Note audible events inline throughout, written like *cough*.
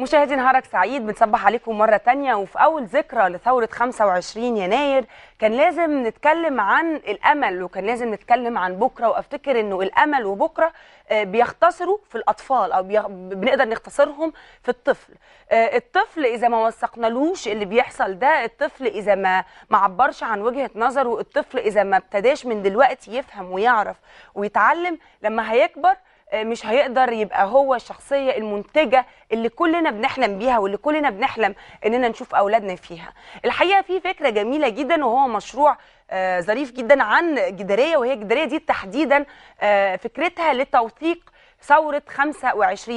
مشاهدي نهارك سعيد بنصبح عليكم مرة تانية وفي أول ذكرى لثورة 25 يناير كان لازم نتكلم عن الأمل وكان لازم نتكلم عن بكرة وأفتكر إنه الأمل وبكرة آه، بيختصروا في الأطفال أو بنقدر نختصرهم في الطفل آه، الطفل إذا ما وثقنالوش اللي بيحصل ده الطفل إذا ما معبرش عن وجهة نظره الطفل إذا ما ابتداش من دلوقتي يفهم ويعرف ويتعلم لما هيكبر آه، مش هيقدر يبقى هو الشخصيه المنتجه اللي كلنا بنحلم بيها واللي كلنا بنحلم اننا نشوف اولادنا فيها الحقيقه في فكره جميله جدا وهو مشروع آه، ظريف جدا عن جداريه وهي الجداريه دي تحديدا آه، فكرتها لتوثيق ثوره 25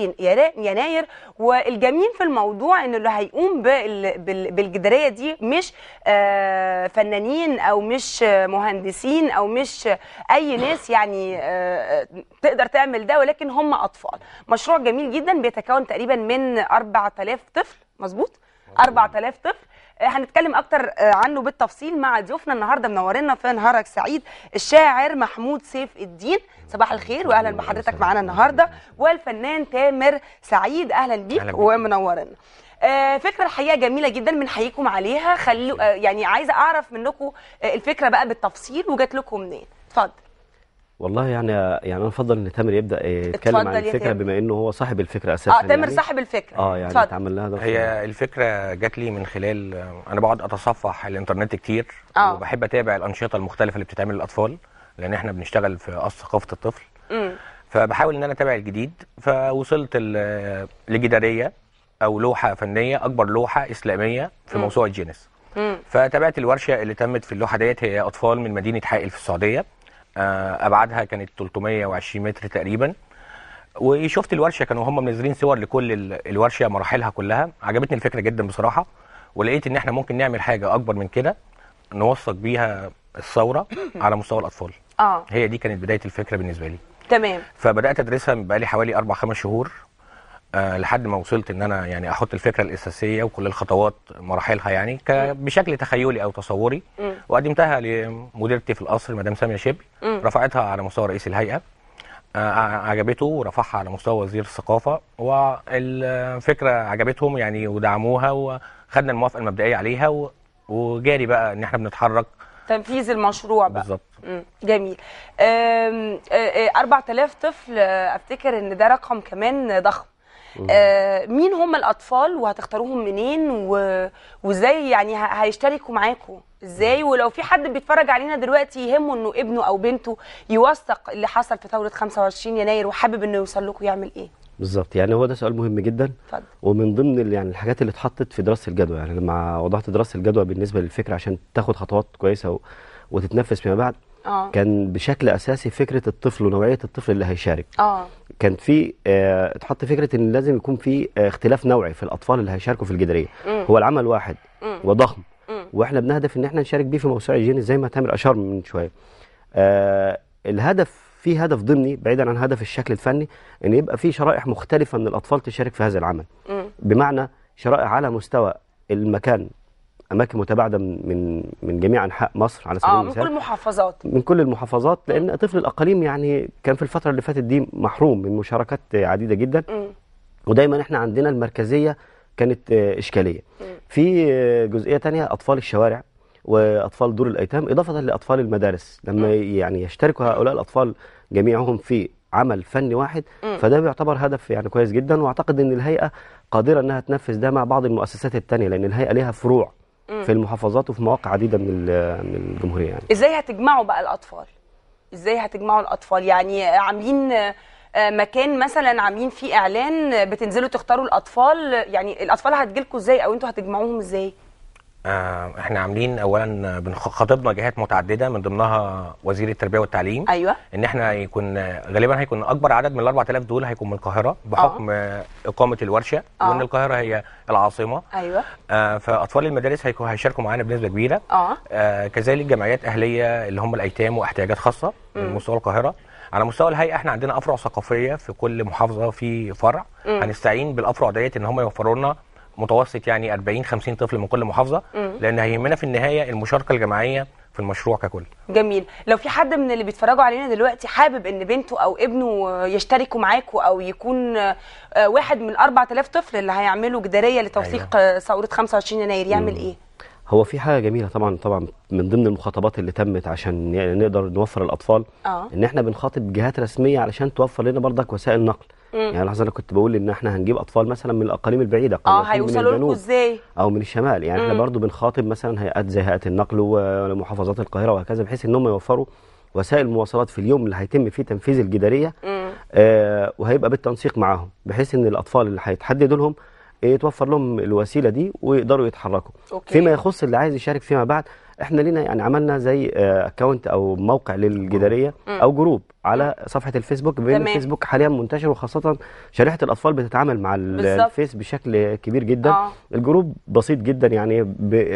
يناير والجميل في الموضوع ان اللي هيقوم بالجداريه دي مش آه، فنانين او مش مهندسين او مش اي ناس يعني آه، تقدر تعمل ده ولكن هم اطفال مشروع جميل جدا بيتكون تقريبا من 4000 طفل مظبوط 4000 طفل هنتكلم اكتر آه، عنه بالتفصيل مع ضيوفنا النهارده منورنا في نهارك سعيد الشاعر محمود سيف الدين صباح الخير واهلا بحضرتك معانا النهارده والفنان تامر سعيد اهلا بيك أهلا ومنورنا آه، فكره الحقيقه جميله جدا بنحييكم عليها خلو آه، يعني عايزه اعرف منكم الفكره بقى بالتفصيل وجات لكم منين اتفضل والله يعني يعني انا افضل ان تامر يبدا يتكلم عن الفكره بما انه هو صاحب الفكره اساسا اه تامر يعني. صاحب الفكره اه يعني اتعمل لها هي الفكره جات لي من خلال انا بقعد اتصفح الانترنت كتير آه. وبحب اتابع الانشطه المختلفه اللي بتتعمل للاطفال لان احنا بنشتغل في قص ثقافه الطفل م. فبحاول ان انا اتابع الجديد فوصلت لجداريه او لوحه فنيه اكبر لوحه اسلاميه في موسوعه جينيس فتابعت الورشه اللي تمت في اللوحه ديت هي اطفال من مدينه حائل في السعوديه آه، ابعادها كانت 320 متر تقريبا وشفت الورشه كانوا هم منزلين صور لكل الورشه مراحلها كلها عجبتني الفكره جدا بصراحه ولقيت ان احنا ممكن نعمل حاجه اكبر من كده نوثق بيها الثوره *coughs* على مستوى الاطفال اه هي دي كانت بدايه الفكره بالنسبه لي تمام فبدات ادرسها بقالي حوالي اربع خمس شهور آه، لحد ما وصلت ان انا يعني احط الفكره الاساسيه وكل الخطوات مراحلها يعني بشكل تخيلي او تصوري وقدمتها لمديرتي في القصر مدام ساميه شبل رفعتها على مستوى رئيس الهيئه آه، عجبته ورفعها على مستوى وزير الثقافه والفكره عجبتهم يعني ودعموها وخدنا الموافقه المبدئيه عليها وجاري بقى ان احنا بنتحرك تنفيذ المشروع بقى بالظبط جميل 4000 طفل افتكر ان ده رقم كمان ضخم آه، مين هم الاطفال وهتختاروهم منين وازاي يعني هيشتركوا معاكم ازاي ولو في حد بيتفرج علينا دلوقتي يهمه انه ابنه او بنته يوثق اللي حصل في ثوره 25 يناير وحابب انه يوصل لكم يعمل ايه بالظبط يعني هو ده سؤال مهم جدا فضل. ومن ضمن يعني الحاجات اللي اتحطت في دراسه الجدوى يعني لما وضعت دراسه الجدوى بالنسبه للفكره عشان تاخد خطوات كويسه و... وتتنفس فيما بعد آه. كان بشكل اساسي فكره الطفل ونوعيه الطفل اللي هيشارك آه. كان في اتحط آه، فكره ان لازم يكون في آه، اختلاف نوعي في الاطفال اللي هيشاركوا في الجداريه هو العمل واحد مم. وضخم مم. واحنا بنهدف ان احنا نشارك بيه في موسوعه جيني زي ما تامر اشار من شويه آه الهدف في هدف ضمني بعيدا عن هدف الشكل الفني ان يبقى في شرائح مختلفه من الاطفال تشارك في هذا العمل مم. بمعنى شرائح على مستوى المكان اماكن متباعده من من جميع انحاء مصر على سبيل آه المثال من كل المحافظات من كل المحافظات لان طفل الاقاليم يعني كان في الفتره اللي فاتت دي محروم من مشاركات عديده جدا م. ودايما احنا عندنا المركزيه كانت آه، اشكاليه م. في آه، جزئيه تانية اطفال الشوارع واطفال دور الايتام اضافه لاطفال المدارس لما م. يعني يشتركوا هؤلاء الاطفال جميعهم في عمل فني واحد م. فده بيعتبر هدف يعني كويس جدا واعتقد ان الهيئه قادره انها تنفذ ده مع بعض المؤسسات الثانيه لان الهيئه ليها فروع في المحافظات وفي مواقع عديده من من الجمهوريه يعني ازاي هتجمعوا بقى الاطفال ازاي هتجمعوا الاطفال يعني عاملين آه، مكان مثلا عاملين فيه اعلان بتنزلوا تختاروا الاطفال يعني الاطفال هتجيلكوا ازاي او انتوا هتجمعوهم ازاي آه، احنا عاملين اولا خاطبنا جهات متعدده من ضمنها وزير التربيه والتعليم ايوه ان احنا هيكون غالبا هيكون اكبر عدد من ال 4000 دول هيكون من القاهره بحكم أوه. اقامه الورشه أوه. وان القاهره هي العاصمه ايوه آه فاطفال المدارس هيكون هيشاركوا معانا بنسبه كبيره آه. آه كذلك جمعيات اهليه اللي هم الايتام واحتياجات خاصه م. من مستوى القاهره على مستوى الهيئه احنا عندنا افرع ثقافيه في كل محافظه في فرع م. هنستعين بالافرع ديت ان هم يوفروا لنا متوسط يعني 40 50 طفل من كل محافظه لان هيهمنا في النهايه المشاركه الجماعيه في المشروع ككل جميل لو في حد من اللي بيتفرجوا علينا دلوقتي حابب ان بنته او ابنه يشتركوا معاكوا او يكون آه، واحد من 4000 طفل اللي هيعملوا جداريه لتوثيق أيوة. آه، ثوره 25 يناير يعمل مم. ايه هو في حاجه جميله طبعا طبعا من ضمن المخاطبات اللي تمت عشان يعني نقدر نوفر الاطفال آه. ان احنا بنخاطب جهات رسميه علشان توفر لنا برضك وسائل نقل يعني لحظه انا كنت بقول ان احنا هنجيب اطفال مثلا من الاقاليم البعيده اه هيوصلوا لكم ازاي او من الشمال يعني مم. احنا برضو بنخاطب مثلا هيئات زي هيئه النقل ومحافظات القاهره وهكذا بحيث ان هم يوفروا وسائل المواصلات في اليوم اللي هيتم فيه تنفيذ الجداريه آه وهيبقى بالتنسيق معاهم بحيث ان الاطفال اللي هيتحددوا لهم يتوفر لهم الوسيله دي ويقدروا يتحركوا أوكي. فيما يخص اللي عايز يشارك فيما بعد احنا لينا يعني عملنا زي اكونت آه، او موقع للجداريه او جروب على صفحه الفيسبوك بين الفيسبوك حاليا منتشر وخاصه شريحه الاطفال بتتعامل مع الفيس بشكل كبير جدا آه. الجروب بسيط جدا يعني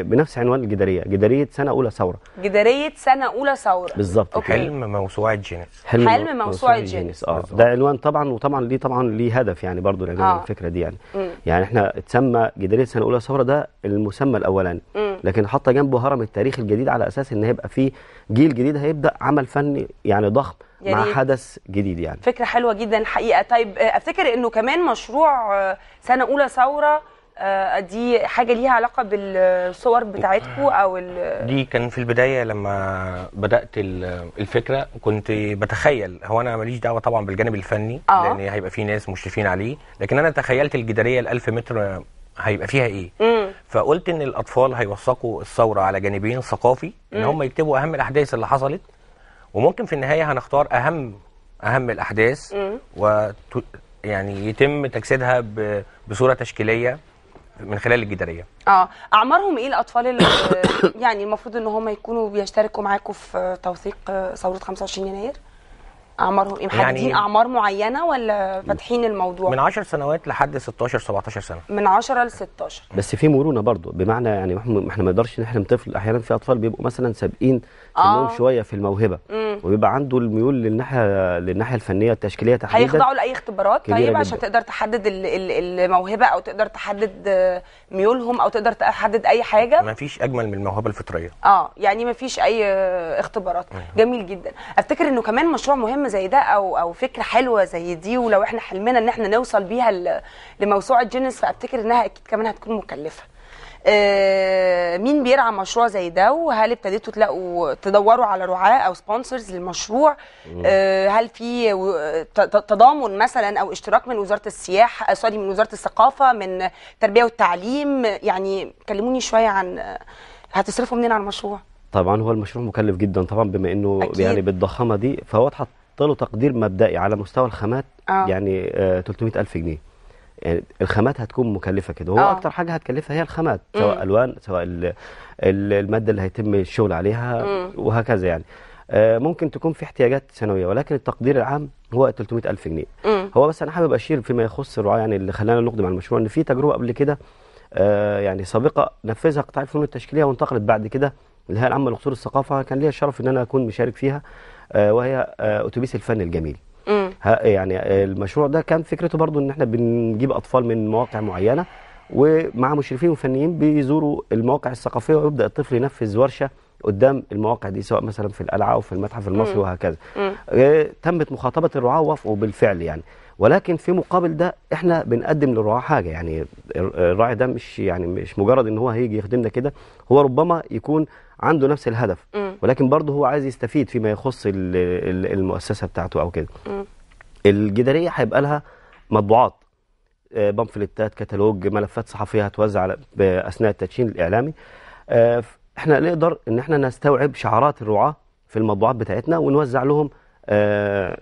بنفس عنوان الجداريه جداريه سنه اولى ثوره جداريه سنه اولى ثوره بالظبط حلم موسوعه جينيس حلم, حلم موسوعه جينيس اه ده عنوان طبعا وطبعا ليه طبعا ليه هدف يعني برضو آه. الفكره دي يعني م. يعني احنا اتسمى جداريه سنه اولى ثوره ده المسمى الاولاني م. لكن حاطه جنبه هرم التاريخ الجديد على اساس ان هيبقى فيه جيل جديد هيبدا عمل فني يعني ضخم يعني مع حدث جديد يعني فكره حلوه جدا حقيقه طيب آه، افتكر انه كمان مشروع آه، سنه اولى ثوره آه، دي حاجه ليها علاقه بالصور بتاعتكم او ال... دي كان في البدايه لما بدات الفكره كنت بتخيل هو انا ماليش دعوه طبعا بالجانب الفني آه. لان هيبقى في ناس مشرفين عليه لكن انا تخيلت الجداريه ال 1000 متر هيبقى فيها ايه مم. فقلت ان الاطفال هيوثقوا الثوره على جانبين ثقافي ان هم يكتبوا اهم الاحداث اللي حصلت وممكن في النهايه هنختار اهم اهم الاحداث مم. و يعني يتم تجسيدها ب... بصوره تشكيليه من خلال الجداريه اه اعمارهم ايه الاطفال اللي *coughs* يعني المفروض ان هم يكونوا بيشتركوا معاكم في توثيق ثوره 25 يناير اعمارهم ايه محددين يعني اعمار معينه ولا فاتحين الموضوع من 10 سنوات لحد 16 17 سنه من 10 ل 16 بس في مرونه برضو بمعنى يعني احنا ما نقدرش نحرم طفل احيانا في اطفال بيبقوا مثلا سابقين سنهم آه. شويه في الموهبه مم. وبيبقى عنده الميول للناحيه للناحيه الفنيه التشكيليه تحديدا هيخضعوا لاي اختبارات طيب عشان تقدر تحدد الموهبه او تقدر تحدد ميولهم او تقدر تحدد اي حاجه ما فيش اجمل من الموهبه الفطريه اه يعني ما فيش اي اختبارات مم. جميل جدا افتكر انه كمان مشروع مهم مهم زي ده او او فكره حلوه زي دي ولو احنا حلمنا ان احنا نوصل بيها لموسوعه جينيس فافتكر انها اكيد كمان هتكون مكلفه آه مين بيرعى مشروع زي ده وهل ابتديتوا تلاقوا تدوروا على رعاه او سبونسرز للمشروع آه هل في تضامن مثلا او اشتراك من وزاره السياحه آه، سوري من وزاره الثقافه من التربيه والتعليم يعني كلموني شويه عن آه، هتصرفوا منين على المشروع طبعا هو المشروع مكلف جدا طبعا بما انه يعني أكيد. يعني بالضخامه دي فهو اتحط له تقدير مبدئي على مستوى الخامات آه. يعني آه 300 ألف جنيه يعني الخامات هتكون مكلفه كده هو آه. اكتر حاجه هتكلفها هي الخامات سواء الوان سواء الماده اللي هيتم الشغل عليها مم. وهكذا يعني آه، ممكن تكون في احتياجات سنويه ولكن التقدير العام هو 300000 جنيه مم. هو بس انا حابب اشير فيما يخص الرعايه يعني اللي خلانا نقدم على المشروع ان في تجربه قبل كده آه يعني سابقه نفذها قطاع الفنون التشكيليه وانتقلت بعد كده للهيئه العامه لقصور الثقافه كان ليا الشرف ان انا اكون مشارك فيها آه، وهي آه، اتوبيس الفن الجميل يعني آه، المشروع ده كان فكرته برضو ان احنا بنجيب اطفال من مواقع معينه ومع مشرفين وفنيين بيزوروا المواقع الثقافيه ويبدا الطفل ينفذ ورشه قدام المواقع دي سواء مثلا في القلعه او في المتحف المصري وهكذا تمت مخاطبه الرعاه ووافقوا بالفعل يعني ولكن في مقابل ده احنا بنقدم للرعاه حاجه يعني الراعي ده مش يعني مش مجرد ان هو هيجي يخدمنا كده هو ربما يكون عنده نفس الهدف م. ولكن برضه هو عايز يستفيد فيما يخص المؤسسه بتاعته او كده الجداريه هيبقى لها مطبوعات آه، بامفلتات كتالوج ملفات صحفيه هتوزع اثناء التدشين الاعلامي آه، احنا نقدر ان احنا نستوعب شعارات الرعاه في المطبوعات بتاعتنا ونوزع لهم آه،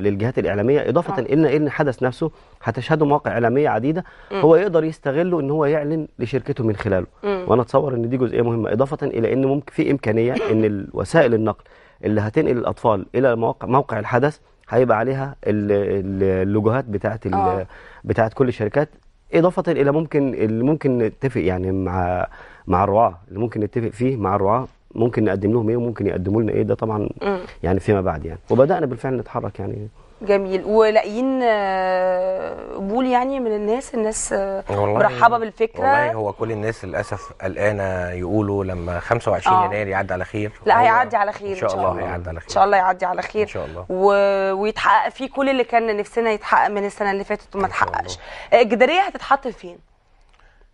للجهات الاعلاميه اضافه آه. ان ان الحدث نفسه هتشهده مواقع اعلاميه عديده هو يقدر يستغله ان هو يعلن لشركته من خلاله وانا اتصور ان دي جزئيه مهمه اضافه الى ان ممكن في امكانيه ان وسائل النقل اللي هتنقل الاطفال الى موقع موقع الحدث هيبقى عليها اللوجوهات بتاعه آه. بتاعه كل الشركات اضافه الى ممكن اللي ممكن نتفق يعني مع مع الرعاه اللي ممكن نتفق فيه مع الرعاه ممكن نقدم لهم ايه وممكن يقدموا لنا ايه ده طبعا مم. يعني فيما بعد يعني وبدانا بالفعل نتحرك يعني جميل ولاقيين آه، قبول يعني من الناس الناس آه، مرحبه بالفكره والله هو كل الناس للاسف قلقانه يقولوا لما 25 آه. يناير يعدي على خير لا هيعدي على خير ان شاء الله هيعدي على خير ان شاء الله يعدي على خير ان شاء الله و... ويتحقق فيه كل اللي كان نفسنا يتحقق من السنه اللي فاتت وما اتحققش آه، الجداريه هتتحط فين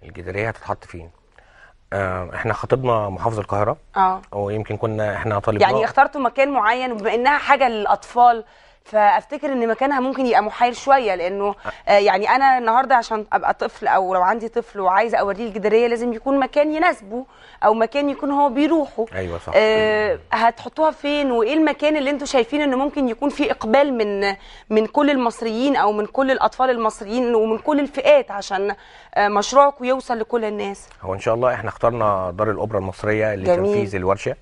الجداريه هتتحط فين آه، احنا خطيبنا محافظ القاهره اه ويمكن كنا احنا طالبين يعني اخترتوا مكان معين بما انها حاجه للاطفال فافتكر ان مكانها ممكن يبقى محير شويه لانه آه يعني انا النهارده عشان ابقى طفل او لو عندي طفل وعايزه اوريه الجداريه لازم يكون مكان يناسبه او مكان يكون هو بيروحه ايوه صح آه هتحطوها فين وايه المكان اللي انتم شايفين انه ممكن يكون فيه اقبال من من كل المصريين او من كل الاطفال المصريين ومن كل الفئات عشان آه مشروعكم يوصل لكل الناس هو ان شاء الله احنا اخترنا دار الاوبرا المصريه لتنفيذ الورشه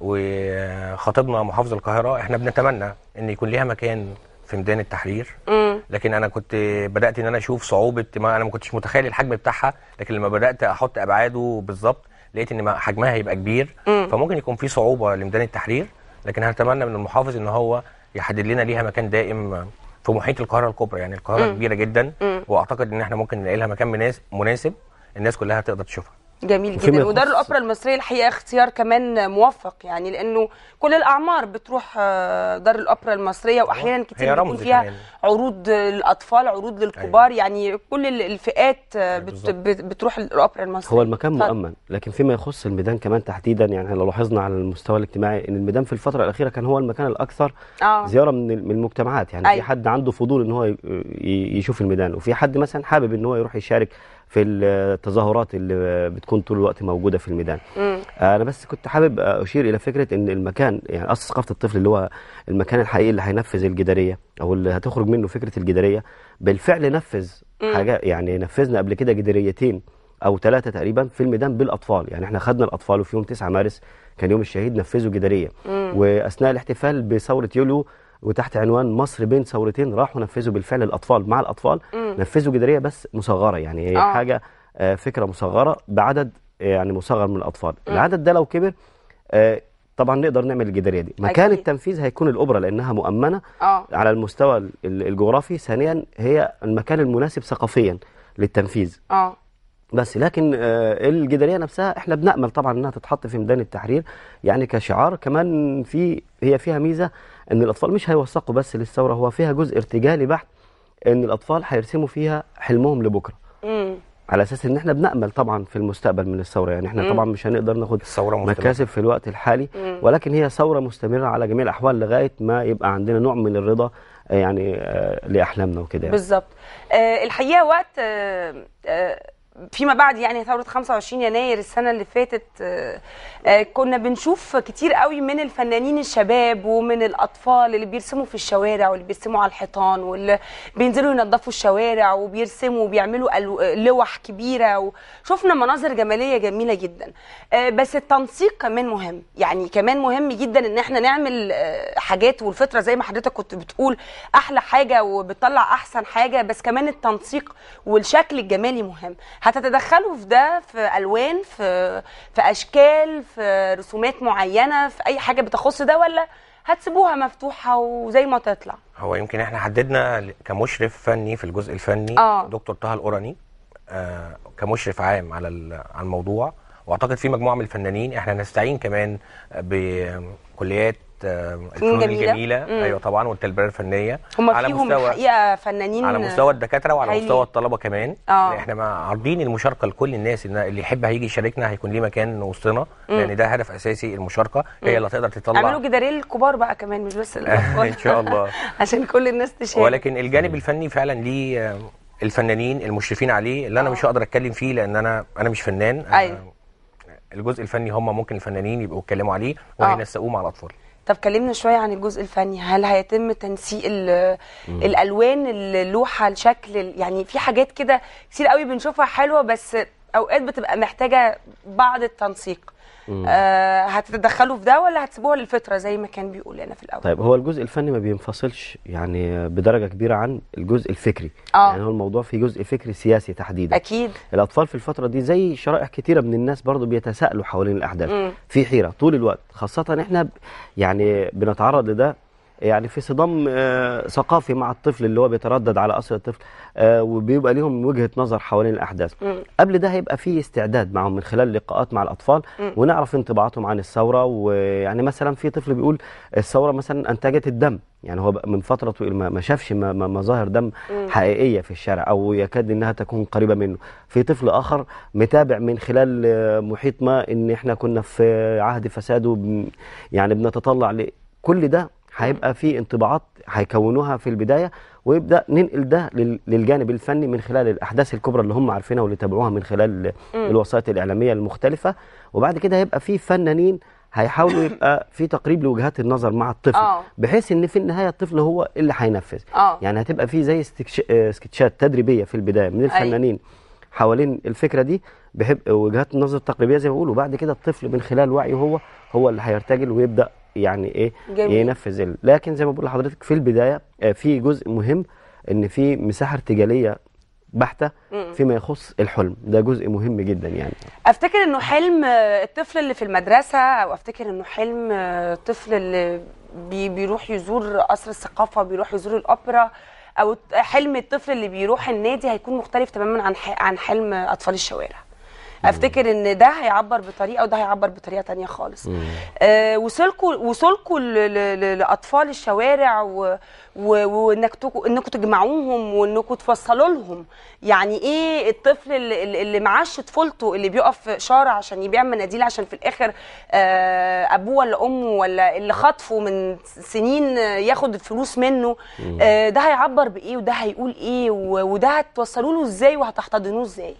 وخطيبنا محافظ القاهره احنا بنتمنى ان يكون ليها مكان في ميدان التحرير مم. لكن انا كنت بدات ان انا اشوف صعوبه ما انا ما كنتش متخيل الحجم بتاعها لكن لما بدات احط ابعاده بالظبط لقيت ان حجمها هيبقى كبير مم. فممكن يكون في صعوبه لميدان التحرير لكن هنتمنى من المحافظ ان هو يحدد لنا ليها مكان دائم في محيط القاهره الكبرى يعني القاهره مم. كبيره جدا مم. واعتقد ان احنا ممكن نلاقي لها مكان مناسب الناس كلها تقدر تشوفها جميل جدا ودار الاوبرا المصريه الحقيقه اختيار كمان موفق يعني لانه كل الاعمار بتروح آه، دار الاوبرا المصريه واحيانا كتير بيكون فيها يعني. عروض للاطفال عروض للكبار أيوة. يعني كل الفئات آه، أيوة، بت بتروح الاوبرا المصريه هو المكان مؤمن لكن فيما يخص الميدان كمان تحديدا يعني لو لاحظنا على المستوى الاجتماعي ان الميدان في الفتره الاخيره كان هو المكان الاكثر آه. زياره من المجتمعات يعني أيوة. في حد عنده فضول ان هو يشوف الميدان وفي حد مثلا حابب ان هو يروح يشارك في التظاهرات اللي بتكون طول الوقت موجوده في الميدان مم. انا بس كنت حابب اشير الى فكره ان المكان يعني اصل ثقافه الطفل اللي هو المكان الحقيقي اللي هينفذ الجداريه او اللي هتخرج منه فكره الجداريه بالفعل نفذ مم. حاجه يعني نفذنا قبل كده جداريتين او ثلاثه تقريبا في الميدان بالاطفال يعني احنا خدنا الاطفال وفي يوم 9 مارس كان يوم الشهيد نفذوا جداريه واثناء الاحتفال بثوره يوليو وتحت عنوان مصر بين ثورتين راحوا نفذوا بالفعل الاطفال مع الاطفال م. نفذوا جداريه بس مصغره يعني هي آه. حاجه آه، فكره مصغره بعدد يعني مصغر من الاطفال م. العدد ده لو كبر آه، طبعا نقدر نعمل الجداريه دي مكان أكيد. التنفيذ هيكون الاوبرا لانها مؤمنه آه. على المستوى الجغرافي ثانيا هي المكان المناسب ثقافيا للتنفيذ آه. بس لكن آه، الجداريه نفسها احنا بنامل طبعا انها تتحط في ميدان التحرير يعني كشعار كمان في هي فيها ميزه ان الاطفال مش هيوثقوا بس للثوره هو فيها جزء ارتجالي بحت ان الاطفال هيرسموا فيها حلمهم لبكره مم. على اساس ان احنا بنامل طبعا في المستقبل من الثوره يعني احنا مم. طبعا مش هنقدر ناخد ثوره مكاسب في الوقت الحالي مم. ولكن هي ثوره مستمره على جميع الاحوال لغايه ما يبقى عندنا نوع من الرضا يعني آه، لاحلامنا وكده يعني. بالظبط آه الحقيقه وقت آه آه فيما بعد يعني ثوره 25 يناير السنه اللي فاتت آه، آه، كنا بنشوف كتير قوي من الفنانين الشباب ومن الاطفال اللي بيرسموا في الشوارع واللي بيرسموا على الحيطان واللي بينزلوا ينظفوا الشوارع وبيرسموا وبيعملوا آه، لوح كبيره وشفنا مناظر جماليه جميله جدا بس التنسيق كمان مهم يعني كمان مهم جدا ان احنا نعمل حاجات والفتره زي ما حضرتك كنت بتقول احلى حاجه وبتطلع احسن حاجه بس كمان التنسيق والشكل الجمالي مهم هتتدخلوا في ده في الوان في في اشكال في رسومات معينه في اي حاجه بتخص ده ولا هتسيبوها مفتوحه وزي ما تطلع هو يمكن احنا حددنا كمشرف فني في الجزء الفني آه. دكتور طه القرني آه كمشرف عام على على الموضوع واعتقد في مجموعه من الفنانين احنا نستعين كمان بكليات آه، الفنون الجميله, مم. ايوه طبعا والتلبيه الفنيه هم على فيهم مستوى الحقيقه فنانين على مستوى الدكاتره وعلى حيني. مستوى الطلبه كمان آه. احنا عارضين المشاركه لكل الناس ان اللي يحب هيجي يشاركنا هيكون ليه مكان وسطنا لان ده هدف اساسي المشاركه هي اللي هتقدر تطلع اعملوا جدارين الكبار بقى كمان مش بس *laughs* ان شاء الله *laughs* عشان كل الناس تشارك ولكن الجانب الفني فعلا ليه آه، الفنانين المشرفين عليه اللي انا آه. مش هقدر اتكلم فيه لان انا انا مش فنان أيوة. آه، الجزء الفني هم ممكن الفنانين يبقوا يتكلموا عليه وينسقوه مع الاطفال طب كلمنا شويه عن الجزء الفني هل هيتم تنسيق الالوان اللوحه الشكل يعني في حاجات كده كتير قوي بنشوفها حلوه بس اوقات بتبقى محتاجه بعض التنسيق آه هتتدخلوا في ده ولا هتسيبوها للفطره زي ما كان بيقول لنا يعني في الاول طيب هو الجزء الفني ما بينفصلش يعني بدرجه كبيره عن الجزء الفكري آه. يعني هو الموضوع فيه جزء فكري سياسي تحديدا اكيد الاطفال في الفتره دي زي شرائح كتيره من الناس برضو بيتساءلوا حوالين الاحداث في حيره طول الوقت خاصه احنا يعني بنتعرض لده يعني في صدام آه، ثقافي مع الطفل اللي هو بيتردد على اسر الطفل آه، وبيبقى ليهم وجهه نظر حوالين الاحداث قبل ده هيبقى في استعداد معهم من خلال لقاءات مع الاطفال ونعرف انطباعاتهم عن الثوره ويعني مثلا في طفل بيقول الثوره مثلا انتجت الدم يعني هو من فتره طويله ما شافش مظاهر دم حقيقيه في الشارع او يكاد انها تكون قريبه منه في طفل اخر متابع من خلال آه، محيط ما ان احنا كنا في عهد فساد يعني بنتطلع كل ده هيبقى في انطباعات هيكونوها في البدايه ويبدا ننقل ده للجانب الفني من خلال الاحداث الكبرى اللي هم عارفينها واللي تابعوها من خلال الوسائط الاعلاميه المختلفه وبعد كده هيبقى في فنانين هيحاولوا يبقى في تقريب لوجهات النظر مع الطفل أوه. بحيث ان في النهايه الطفل هو اللي هينفذ آه. يعني هتبقى في زي آه، سكتشات تدريبيه في البدايه من الفنانين أي. حوالين الفكره دي بحب وجهات النظر التقريبيه زي ما بيقولوا وبعد كده الطفل من خلال وعيه هو هو اللي هيرتجل ويبدا يعني ايه جميل. ينفذ لكن زي ما بقول لحضرتك في البدايه آه، في جزء مهم ان في مساحه ارتجاليه بحته فيما يخص الحلم ده جزء مهم جدا يعني افتكر انه حلم آه، الطفل اللي في المدرسه او افتكر انه حلم آه، الطفل اللي بي بيروح يزور قصر الثقافه بيروح يزور الاوبرا او حلم الطفل اللي بيروح النادي هيكون مختلف تماما عن عن حلم اطفال الشوارع افتكر ان ده هيعبر بطريقه وده هيعبر بطريقه تانية خالص آه وصلكوا وصلكوا لاطفال الشوارع و... وانك انكم تجمعوهم وانكم توصلوا لهم يعني ايه الطفل اللي, اللي معاش طفولته اللي بيقف شارع عشان يبيع مناديل عشان في الاخر آه ابوه ولا امه ولا اللي خطفه من سنين ياخد الفلوس منه آه ده هيعبر بايه وده هيقول ايه وده هتوصلوا له ازاي وهتحتضنوه ازاي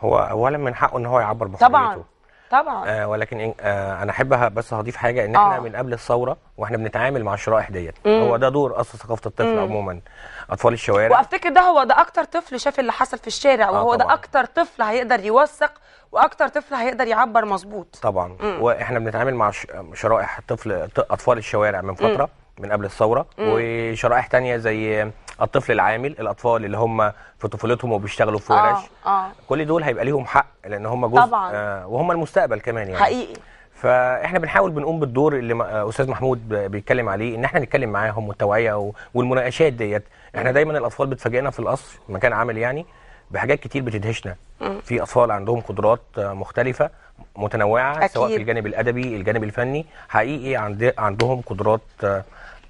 هو اولا من حقه ان هو يعبر بحريته طبعا طبعا آه ولكن آه انا احب بس هضيف حاجه ان احنا آه. من قبل الثوره واحنا بنتعامل مع الشرائح ديت هو ده دور اصل ثقافه الطفل مم. عموما اطفال الشوارع وافتكر ده هو ده اكتر طفل شاف اللي حصل في الشارع آه، وهو طبعًا. ده اكتر طفل هيقدر يوثق واكتر طفل هيقدر يعبر مظبوط طبعا مم. واحنا بنتعامل مع شرائح طفل اطفال الشوارع من فتره مم. من قبل الثوره مم. وشرائح تانية زي الطفل العامل الاطفال اللي هم في طفولتهم وبيشتغلوا في ورش آه آه. كل دول هيبقى ليهم حق لان هم جزء طبعا. آه وهم المستقبل كمان يعني حقيقي فاحنا بنحاول بنقوم بالدور اللي آه، استاذ محمود بيتكلم عليه ان احنا نتكلم معاهم والتوعيه والمناقشات ديت احنا دايما الاطفال بتفاجئنا في القصر مكان عمل يعني بحاجات كتير بتدهشنا في اطفال عندهم قدرات آه، مختلفه متنوعه أكيد. سواء في الجانب الادبي الجانب الفني حقيقي عند عندهم قدرات آه،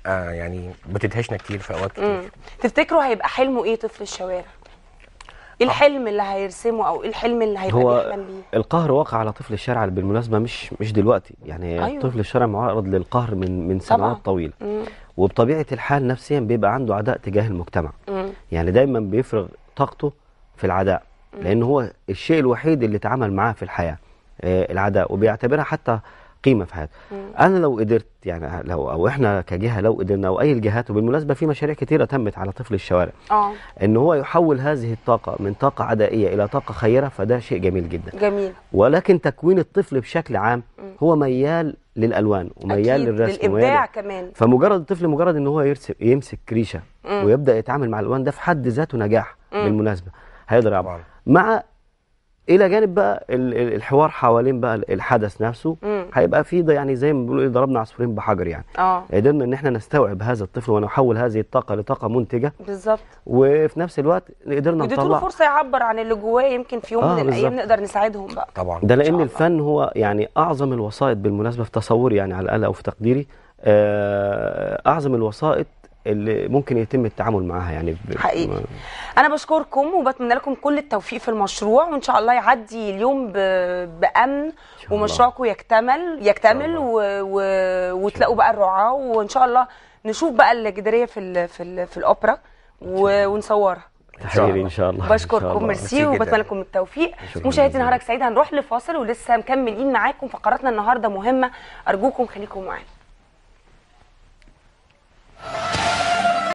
آه، يعني بتدهشنا كتير في اوقات كتير تفتكروا هيبقى حلمه ايه طفل الشوارع؟ ايه آه. الحلم اللي هيرسمه او ايه الحلم اللي هيبقى هو بيه؟ القهر واقع على طفل الشارع بالمناسبه مش مش دلوقتي يعني أيوه. طفل الشارع معرض للقهر من من سنوات طويله مم. وبطبيعه الحال نفسيا بيبقى عنده عداء تجاه المجتمع مم. يعني دايما بيفرغ طاقته في العداء مم. لان هو الشيء الوحيد اللي اتعامل معاه في الحياه آه العداء وبيعتبرها حتى قيمه في حياتها انا لو قدرت يعني لو او احنا كجهه لو قدرنا او اي الجهات وبالمناسبه في مشاريع كثيره تمت على طفل الشوارع اه ان هو يحول هذه الطاقه من طاقه عدائيه الى طاقه خيره فده شيء جميل جدا جميل ولكن تكوين الطفل بشكل عام هو ميال للالوان وميال أكيد للرسم للابداع كمان فمجرد الطفل مجرد ان هو يرسم يمسك ريشه ويبدا يتعامل مع الالوان ده في حد ذاته نجاح بالمناسبه هيقدر يعبر مع الى جانب بقى الحوار حوالين بقى الحدث نفسه هيبقى في ده يعني زي ما بيقولوا ايه ضربنا عصفورين بحجر يعني اه قدرنا ان احنا نستوعب هذا الطفل ونحول هذه الطاقه لطاقه منتجه بالظبط وفي نفس الوقت قدرنا نطلع له فرصه يعبر عن اللي جواه يمكن في يوم آه من بالزبط. الايام نقدر نساعدهم بقى طبعا ده لان الفن هو يعني اعظم الوسائط بالمناسبه في تصوري يعني على الاقل او في تقديري آه، اعظم الوسائط اللي ممكن يتم التعامل معاها يعني ب... حقيقي ما... انا بشكركم وبتمنى لكم كل التوفيق في المشروع وان شاء الله يعدي اليوم ب... بامن ومشروعكم يكتمل يكتمل و... و... وتلاقوا بقى الرعاه وان شاء الله نشوف بقى الجداريه في ال... في, ال... في الاوبرا و... ونصورها تحريري ان شاء الله بشكركم ميرسي وبتمنى لكم التوفيق مشاهدي نهارك سعيد هنروح لفاصل ولسه مكملين معاكم فقراتنا النهارده مهمه ارجوكم خليكم معانا